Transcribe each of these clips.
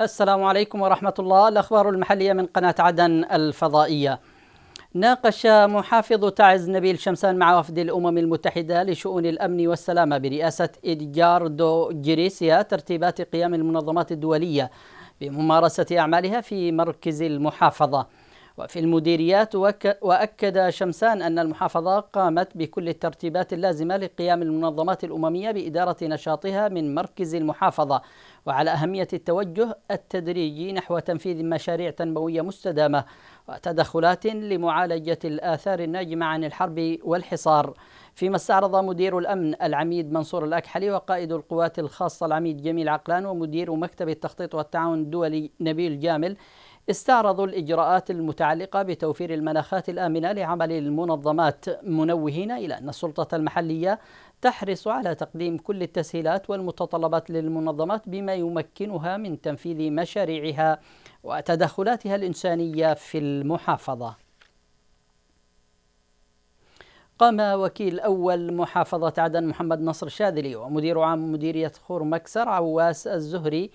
السلام عليكم ورحمة الله الأخبار المحلية من قناة عدن الفضائية ناقش محافظ تعز نبيل شمسان مع وفد الأمم المتحدة لشؤون الأمن والسلامة برئاسة إدجاردو جريسيا ترتيبات قيام المنظمات الدولية بممارسة أعمالها في مركز المحافظة وفي المديريات وأكد شمسان أن المحافظة قامت بكل الترتيبات اللازمة لقيام المنظمات الأممية بإدارة نشاطها من مركز المحافظة وعلى أهمية التوجه التدريجي نحو تنفيذ مشاريع تنموية مستدامة وتدخلات لمعالجة الآثار الناجمة عن الحرب والحصار فيما استعرض مدير الأمن العميد منصور الأكحلي وقائد القوات الخاصة العميد جميل عقلان ومدير مكتب التخطيط والتعاون الدولي نبيل جامل استعرضوا الإجراءات المتعلقة بتوفير المناخات الآمنة لعمل المنظمات منوهين إلى أن السلطة المحلية تحرص على تقديم كل التسهيلات والمتطلبات للمنظمات بما يمكنها من تنفيذ مشاريعها وتدخلاتها الإنسانية في المحافظة قام وكيل أول محافظة عدن محمد نصر شاذلي ومدير عام مديرية خور مكسر عواس الزهري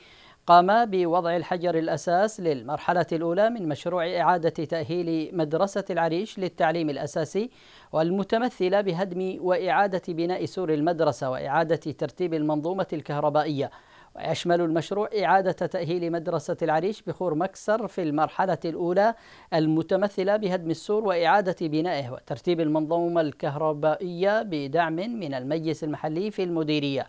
قام بوضع الحجر الأساس للمرحلة الأولى من مشروع إعادة تأهيل مدرسة العريش للتعليم الأساسي والمتمثلة بهدم وإعادة بناء سور المدرسة وإعادة ترتيب المنظومة الكهربائية ويشمل المشروع إعادة تأهيل مدرسة العريش بخور مكسر في المرحلة الأولى المتمثلة بهدم السور وإعادة بنائه وترتيب المنظومة الكهربائية بدعم من المجلس المحلي في المديرية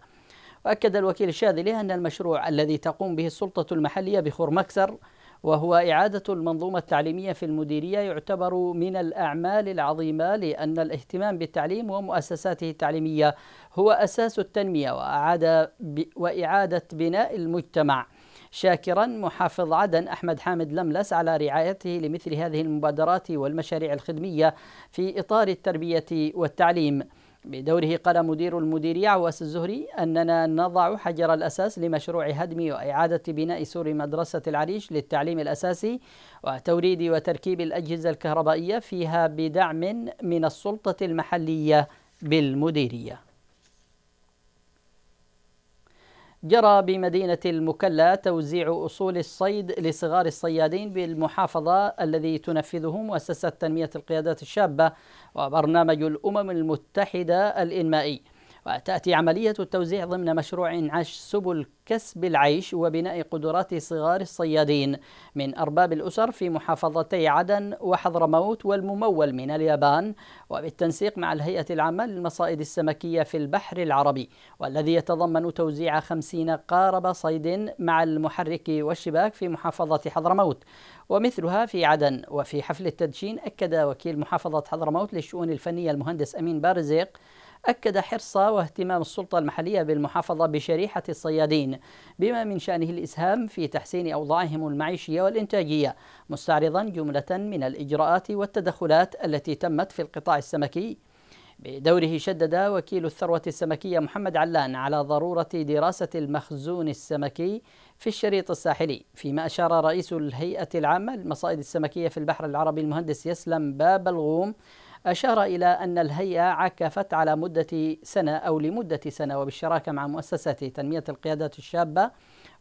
وأكد الوكيل الشاذلي أن المشروع الذي تقوم به السلطة المحلية بخور مكسر وهو إعادة المنظومة التعليمية في المديرية يعتبر من الأعمال العظيمة لأن الاهتمام بالتعليم ومؤسساته التعليمية هو أساس التنمية وأعاد وإعادة بناء المجتمع شاكرا محافظ عدن أحمد حامد لملس على رعايته لمثل هذه المبادرات والمشاريع الخدمية في إطار التربية والتعليم بدوره قال مدير المديرية عواس الزهري أننا نضع حجر الأساس لمشروع هدم وإعادة بناء سور مدرسة العريش للتعليم الأساسي وتوريد وتركيب الأجهزة الكهربائية فيها بدعم من السلطة المحلية بالمديريه جرى بمدينة المكلا توزيع أصول الصيد لصغار الصيادين بالمحافظة الذي تنفذه مؤسسة تنمية القيادات الشابة وبرنامج الأمم المتحدة الإنمائي وتأتي عملية التوزيع ضمن مشروع إنعاش سبل كسب العيش وبناء قدرات صغار الصيادين من أرباب الأسر في محافظتي عدن وحضرموت والممول من اليابان وبالتنسيق مع الهيئة العامة للمصائد السمكية في البحر العربي والذي يتضمن توزيع خمسين قارب صيد مع المحرك والشباك في محافظة حضرموت ومثلها في عدن وفي حفل التدشين أكد وكيل محافظة حضرموت للشؤون الفنية المهندس أمين بارزيق أكد حرص واهتمام السلطة المحلية بالمحافظة بشريحة الصيادين بما من شأنه الإسهام في تحسين أوضاعهم المعيشية والإنتاجية مستعرضا جملة من الإجراءات والتدخلات التي تمت في القطاع السمكي بدوره شدد وكيل الثروة السمكية محمد علان على ضرورة دراسة المخزون السمكي في الشريط الساحلي فيما أشار رئيس الهيئة العامة للمصائد السمكية في البحر العربي المهندس يسلم باب الغوم أشار إلى أن الهيئة عكفت على مدة سنة أو لمدة سنة وبالشراكة مع مؤسسة تنمية القيادات الشابة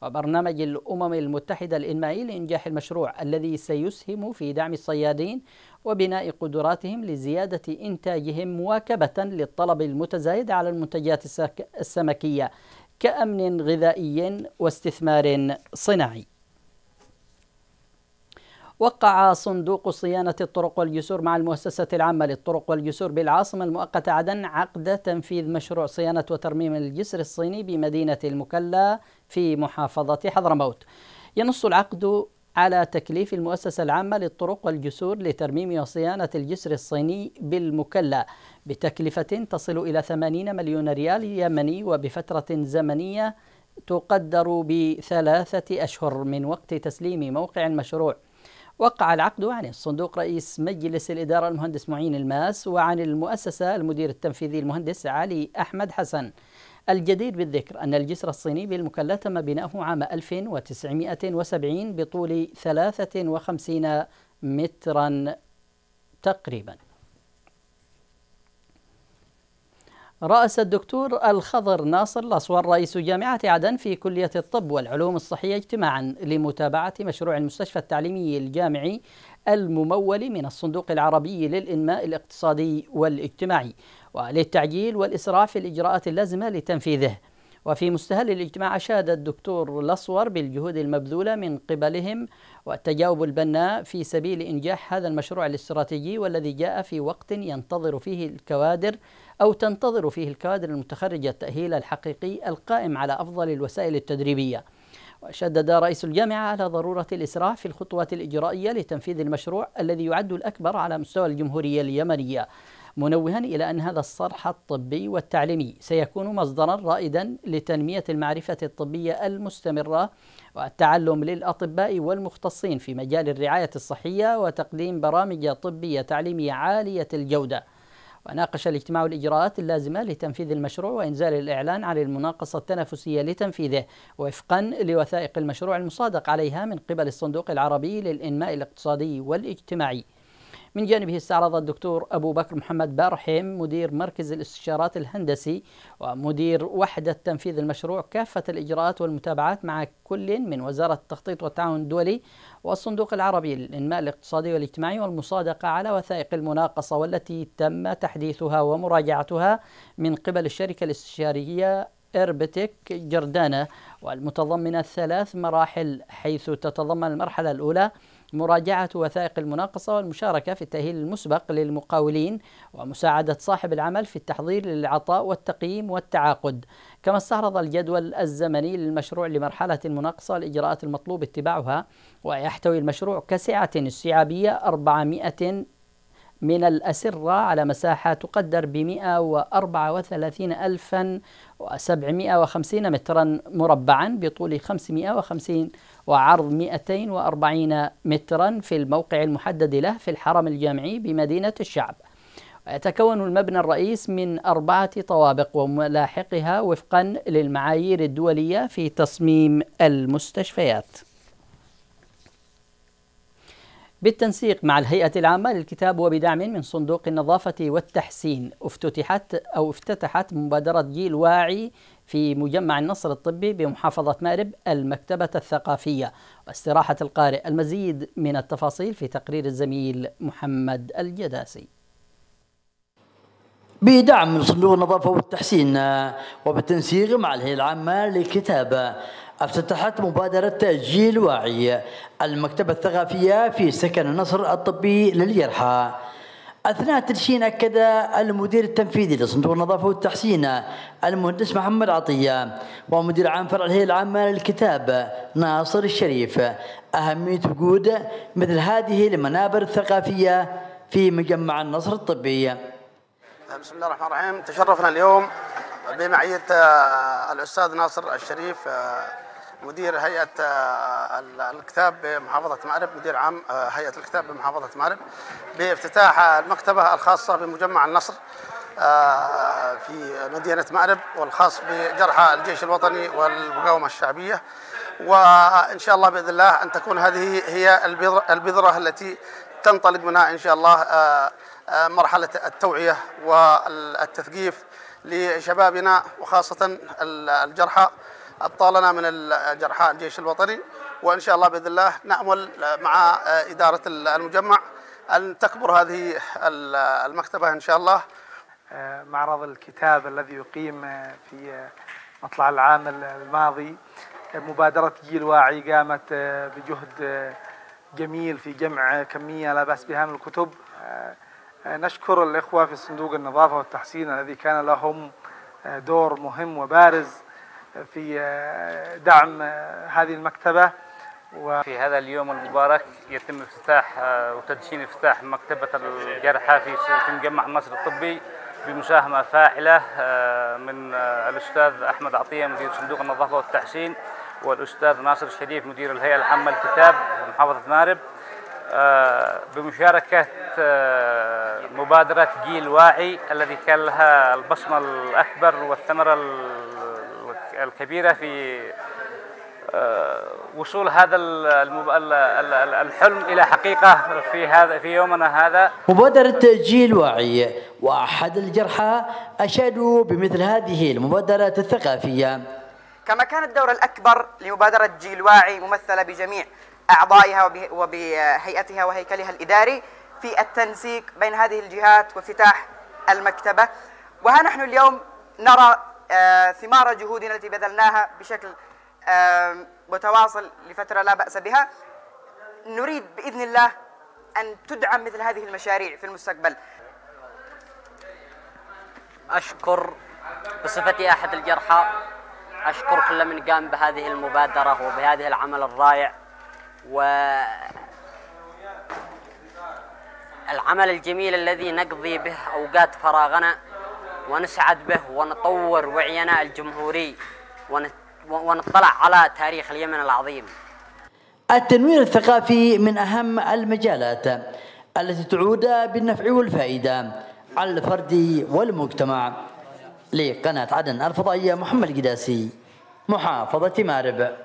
وبرنامج الأمم المتحدة الإنمائي لإنجاح المشروع الذي سيسهم في دعم الصيادين وبناء قدراتهم لزيادة إنتاجهم مواكبة للطلب المتزايد على المنتجات السمكية كأمن غذائي واستثمار صناعي وقع صندوق صيانة الطرق والجسور مع المؤسسة العامة للطرق والجسور بالعاصمة المؤقتة عدن عقد تنفيذ مشروع صيانة وترميم الجسر الصيني بمدينة المكلا في محافظة حضرموت ينص العقد على تكليف المؤسسة العامة للطرق والجسور لترميم وصيانة الجسر الصيني بالمكلا بتكلفة تصل إلى 80 مليون ريال يمني وبفترة زمنية تقدر بثلاثة أشهر من وقت تسليم موقع المشروع وقع العقد عن الصندوق رئيس مجلس الإدارة المهندس معين الماس وعن المؤسسة المدير التنفيذي المهندس علي أحمد حسن الجدير بالذكر أن الجسر الصيني بالمكلا تم بناؤه عام 1970 بطول 53 مترا تقريباً رأس الدكتور الخضر ناصر الأصوار رئيس جامعة عدن في كلية الطب والعلوم الصحية اجتماعا لمتابعة مشروع المستشفى التعليمي الجامعي الممول من الصندوق العربي للإنماء الاقتصادي والاجتماعي وللتعجيل والإسراع في الإجراءات اللازمة لتنفيذه وفي مستهل الاجتماع شاد الدكتور لصور بالجهود المبذولة من قبلهم والتجاوب البناء في سبيل إنجاح هذا المشروع الاستراتيجي والذي جاء في وقت ينتظر فيه الكوادر أو تنتظر فيه الكوادر المتخرجة التأهيل الحقيقي القائم على أفضل الوسائل التدريبية وشدد رئيس الجامعة على ضرورة الإسراع في الخطوات الإجرائية لتنفيذ المشروع الذي يعد الأكبر على مستوى الجمهورية اليمنية منوها إلى أن هذا الصرح الطبي والتعليمي سيكون مصدرا رائدا لتنمية المعرفة الطبية المستمرة والتعلم للأطباء والمختصين في مجال الرعاية الصحية وتقديم برامج طبية تعليمية عالية الجودة وناقش الاجتماع الإجراءات اللازمة لتنفيذ المشروع وإنزال الإعلان عن المناقصة التنافسية لتنفيذه وفقا لوثائق المشروع المصادق عليها من قبل الصندوق العربي للإنماء الاقتصادي والاجتماعي من جانبه استعرض الدكتور أبو بكر محمد بارحيم مدير مركز الاستشارات الهندسي ومدير وحدة تنفيذ المشروع كافة الإجراءات والمتابعات مع كل من وزارة التخطيط والتعاون الدولي والصندوق العربي للإنماء الاقتصادي والاجتماعي والمصادقة على وثائق المناقصة والتي تم تحديثها ومراجعتها من قبل الشركة الاستشارية إربتك جردانة والمتضمنة ثلاث مراحل حيث تتضمن المرحلة الأولى مراجعة وثائق المناقصة والمشاركة في التأهيل المسبق للمقاولين ومساعدة صاحب العمل في التحضير للعطاء والتقييم والتعاقد كما استعرض الجدول الزمني للمشروع لمرحلة المناقصة الإجراءات المطلوب اتباعها ويحتوي المشروع كسعة استيعابية 400 من الأسرة على مساحة تقدر ب 134750 مترا مربعا بطول 550 وعرض 240 مترا في الموقع المحدد له في الحرم الجامعي بمدينة الشعب يتكون المبنى الرئيس من أربعة طوابق وملاحقها وفقا للمعايير الدولية في تصميم المستشفيات بالتنسيق مع الهيئة العامة للكتاب وبدعم من صندوق النظافة والتحسين افتتحت أو افتتحت مبادرة جيل واعي في مجمع النصر الطبي بمحافظة مأرب المكتبة الثقافية واستراحة القارئ المزيد من التفاصيل في تقرير الزميل محمد الجداسي بدعم من صندوق النظافة والتحسين آه، وبالتنسيق مع الهيئة العامة للكتاب افتتحت مبادرة تأجيل واعي المكتبة الثقافية في سكن النصر الطبي للجرحى أثناء تدشين أكد المدير التنفيذي لصندوق النظافة والتحسين المهندس محمد عطية ومدير عام فرع الهيئة العامة للكتاب ناصر الشريف أهمية وجود مثل هذه المنابر الثقافية في مجمع النصر الطبي بسم الله الرحمن الرحيم تشرفنا اليوم بمعية الأستاذ ناصر الشريف مدير هيئة آه، الكتاب بمحافظة مأرب مدير عام آه، هيئة الكتاب بمحافظة مأرب بافتتاح المكتبة الخاصة بمجمع النصر آه، في مدينة مأرب والخاص بجرحى الجيش الوطني والمقاومة الشعبية وإن شاء الله بإذن الله أن تكون هذه هي البذرة التي تنطلق منها إن شاء الله مرحلة التوعية والتثقيف لشبابنا وخاصة الجرحى أبطالنا من الجرحاء الجيش الوطني وإن شاء الله بإذن الله نعمل مع إدارة المجمع أن تكبر هذه المكتبة إن شاء الله معرض الكتاب الذي يقيم في مطلع العام الماضي مبادرة جيل واعي قامت بجهد جميل في جمع كمية لا بأس بها من الكتب نشكر الإخوة في صندوق النظافة والتحسين الذي كان لهم دور مهم وبارز في آه، دعم آه، هذه المكتبة وفي هذا اليوم المبارك يتم افتتاح آه، وتدشين افتتاح مكتبة الجرحى في مجمع مصر الطبي بمساهمة فاعلة من الأستاذ أحمد عطية مدير صندوق النظافة والتحسين والأستاذ ناصر الشريف مدير الهيئة العامة للكتاب محافظة مارب بمشاركة مبادرة جيل واعي الذي كان لها البصمة الأكبر والثمرة الكبيرة في آه، وصول هذا الحلم إلى حقيقة في هذا في يومنا هذا مبادرة جيل واعي وأحد الجرحى أشادوا بمثل هذه المبادرة الثقافية كما كان الدور الأكبر لمبادرة جيل واعي ممثلة بجميع أعضائها وبهيئتها وهيكلها الإداري في التنسيق بين هذه الجهات وافتتاح المكتبة وها نحن اليوم نرى آه، ثمار جهودنا التي بذلناها بشكل متواصل لفترة لا بأس بها نريد بإذن الله أن تدعم مثل هذه المشاريع في المستقبل أشكر بصفتي أحد الجرحى أشكر كل من قام بهذه المبادرة وبهذه العمل الرائع و العمل الجميل الذي نقضي به أوقات فراغنا ونسعد به ونطور وعينا الجمهوري ونطلع على تاريخ اليمن العظيم التنوير الثقافي من أهم المجالات التي تعود بالنفع والفائدة على الفرد والمجتمع لقناة عدن الفضائية محمد قداسي محافظة مارب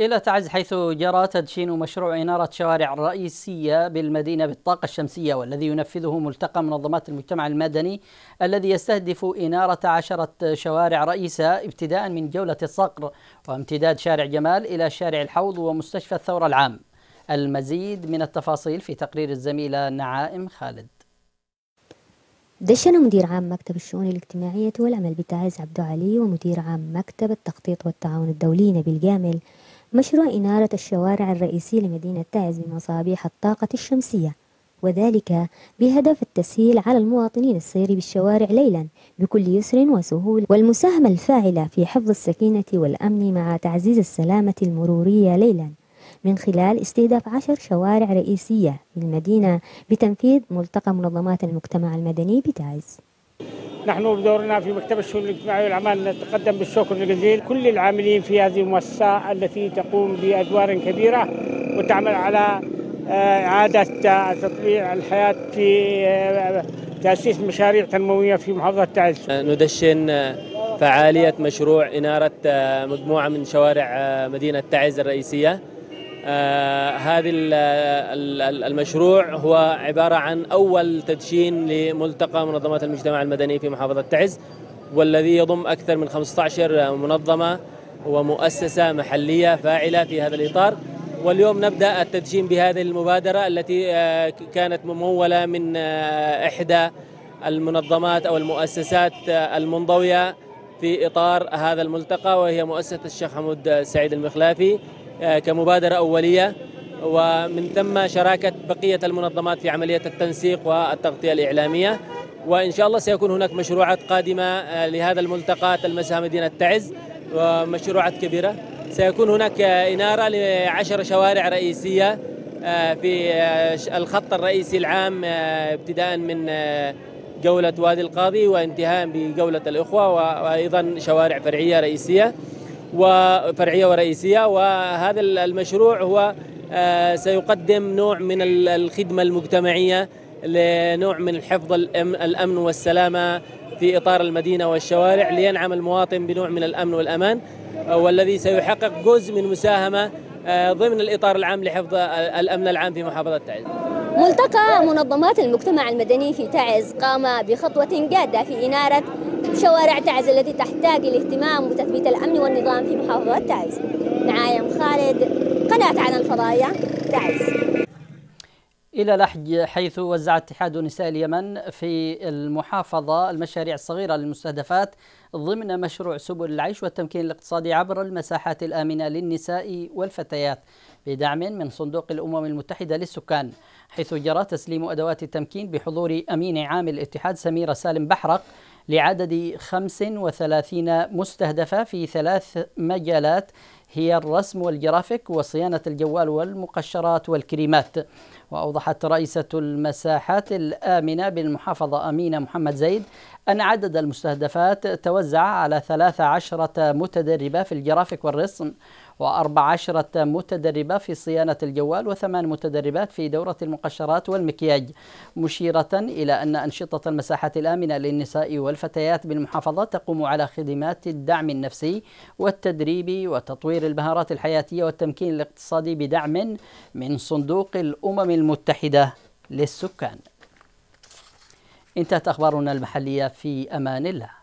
إلى تعز حيث جرى تدشين مشروع إنارة شوارع رئيسية بالمدينة بالطاقة الشمسية والذي ينفذه ملتقى منظمات المجتمع المدني الذي يستهدف إنارة عشرة شوارع رئيسة ابتداء من جولة الصقر وامتداد شارع جمال إلى شارع الحوض ومستشفى الثورة العام المزيد من التفاصيل في تقرير الزميلة نعائم خالد دشن مدير عام مكتب الشؤون الاجتماعية والعمل بتعز عبد علي ومدير عام مكتب التخطيط والتعاون الدولي نبيل جامل مشروع إنارة الشوارع الرئيسي لمدينة تعز بمصابيح الطاقة الشمسية وذلك بهدف التسهيل على المواطنين السير بالشوارع ليلا بكل يسر وسهولة والمساهمة الفاعلة في حفظ السكينة والأمن مع تعزيز السلامة المرورية ليلا من خلال استهداف عشر شوارع رئيسية للمدينة بتنفيذ ملتقى منظمات المجتمع المدني بتعز نحن بدورنا في مكتب الشؤون الاجتماعيه والاعمال نتقدم بالشكر الجزيل كل العاملين في هذه المؤسسه التي تقوم بادوار كبيره وتعمل على آه، اعاده تطبيع الحياه في آه، تاسيس مشاريع تنمويه في محافظه تعز. آه، ندشن فعاليه مشروع اناره مجموعه من شوارع مدينه تعز الرئيسيه آه، هذا المشروع هو عبارة عن أول تدشين لملتقى منظمات المجتمع المدني في محافظة تعز والذي يضم أكثر من 15 منظمة ومؤسسة محلية فاعلة في هذا الإطار واليوم نبدأ التدشين بهذه المبادرة التي آه، كانت ممولة من آه، إحدى المنظمات أو المؤسسات المنضوية في إطار هذا الملتقى وهي مؤسسة الشيخ حمود سعيد المخلافي آه، كمبادرة أولية ومن ثم شراكة بقية المنظمات في عملية التنسيق والتغطية الإعلامية وإن شاء الله سيكون هناك مشروعات قادمة آه، لهذا الملتقى تلمسها مدينة تعز ومشروعات كبيرة سيكون هناك آه، إنارة لعشر شوارع رئيسية في الخط الرئيسي العام ابتداء من جولة وادي القاضي وانتهاء بجولة الإخوة وأيضا شوارع فرعية رئيسية وفرعيه ورئيسيه وهذا المشروع هو آه، سيقدم نوع من الخدمه المجتمعيه لنوع من الحفظ الامن والسلامه في اطار المدينه والشوارع لينعم المواطن بنوع من الامن والامان آه، والذي سيحقق جزء من مساهمه آه، ضمن الاطار العام لحفظ الامن العام في محافظه تعز. ملتقى منظمات المجتمع المدني في تعز قام بخطوه جاده في اناره شوارع تعز التي تحتاج للاهتمام وتثبيت الأمن والنظام في محافظة تعز معايا ام خالد قناة عن الفضائية تعز إلى لحج حيث وزع اتحاد نساء اليمن في المحافظة المشاريع الصغيرة للمستهدفات ضمن مشروع سبل العيش والتمكين الاقتصادي عبر المساحات الآمنة للنساء والفتيات بدعم من صندوق الأمم المتحدة للسكان حيث جرى تسليم أدوات التمكين بحضور أمين عام الاتحاد سميرة سالم بحرق لعدد 35 مستهدفة في ثلاث مجالات هي الرسم والجرافيك وصيانة الجوال والمقشرات والكريمات وأوضحت رئيسة المساحات الآمنة بالمحافظة أمينة محمد زيد أن عدد المستهدفات توزع على 13 متدربة في الجرافيك والرسم و14 متدربة في صيانة الجوال وثمان متدربات في دورة المقشرات والمكياج مشيرة إلى أن أنشطة المساحات الآمنة للنساء والفتيات بالمحافظة تقوم على خدمات الدعم النفسي والتدريب وتطوير المهارات الحياتية والتمكين الاقتصادي بدعم من صندوق الأمم المتحدة للسكان انتهت أخبارنا المحلية في أمان الله